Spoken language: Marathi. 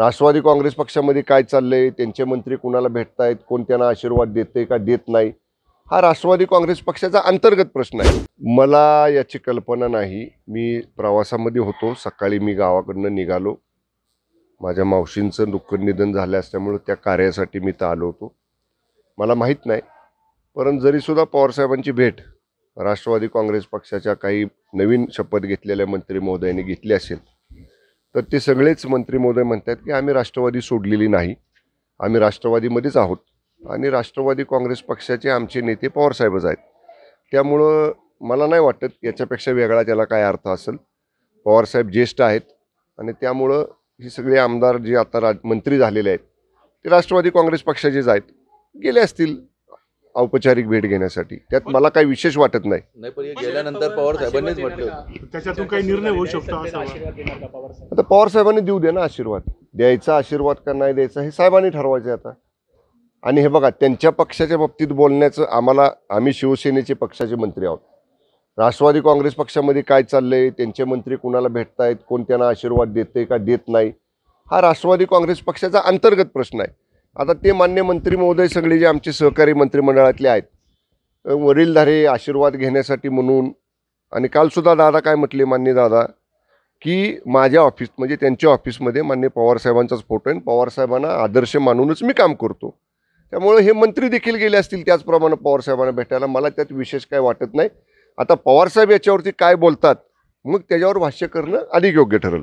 राष्ट्रवादी काँग्रेस पक्षामध्ये काय चाललं आहे त्यांचे मंत्री कुणाला भेटत आहेत कोण त्यांना आशीर्वाद देते का देत नाही हा राष्ट्रवादी काँग्रेस पक्षाचा अंतर्गत प्रश्न आहे मला याची कल्पना नाही मी प्रवासामध्ये होतो सकाळी मी गावाकडनं निघालो माझ्या मावशींचं दुःख निधन झालं असल्यामुळं त्या कार्यासाठी मी तर आलो होतो मला माहीत नाही परंतु जरीसुद्धा पवारसाहेबांची भेट राष्ट्रवादी काँग्रेस पक्षाच्या काही नवीन शपथ घेतलेल्या मंत्री महोदयाने घेतली असेल तर ते सगळेच मंत्री महोदय म्हणतात की आम्ही राष्ट्रवादी सोडलेली नाही आम्ही राष्ट्रवादीमध्येच आहोत आणि राष्ट्रवादी काँग्रेस पक्षाचे आमचे नेते पवारसाहेबच आहेत त्यामुळं मला नाही वाटत याच्यापेक्षा वेगळा त्याला काय अर्थ असेल पवारसाहेब ज्येष्ठ आहेत आणि त्यामुळं हे सगळे आमदार जे आता राज मंत्री झालेले आहेत ते राष्ट्रवादी काँग्रेस पक्षाचेच आहेत गेले असतील औपचारिक भेट घेण्यासाठी त्यात मला काही विशेष वाटत नाही गेल्यानंतर पवार साहेबांनीच म्हटलं त्याच्यातून काही निर्णय होऊ शकतो पवार साहेबांनी देऊ दे ना आशीर्वाद द्यायचा आशीर्वाद का नाही द्यायचा हे साहेबांनी ठरवायचे आता आणि हे बघा त्यांच्या पक्षाच्या बाबतीत बोलण्याचं आम्हाला आम्ही शिवसेनेचे पक्षाचे मंत्री आहोत राष्ट्रवादी काँग्रेस पक्षामध्ये काय चाललंय त्यांचे मंत्री कुणाला भेटतायत कोण त्यांना आशीर्वाद देते का देत नाही हा राष्ट्रवादी काँग्रेस पक्षाचा अंतर्गत प्रश्न आहे आता ते मान्य मंत्री महोदय सगळे जे आमचे सहकारी मंत्रिमंडळातले आहेत वडीलधारे आशीर्वाद घेण्यासाठी म्हणून आणि कालसुद्धा दादा काय म्हटले मान्य दादा की माझ्या ऑफिस म्हणजे त्यांच्या ऑफिसमध्ये मान्य पवारसाहेबांचाच फोटो आहे पवारसाहेबांना आदर्श मानूनच मी काम करतो त्यामुळे हे मंत्री देखील गेले असतील त्याचप्रमाणे पवारसाहेबांना भेटायला मला त्यात विशेष काय वाटत नाही आता पवारसाहेब याच्यावरती काय बोलतात मग त्याच्यावर भाष्य करणं अधिक योग्य ठरेल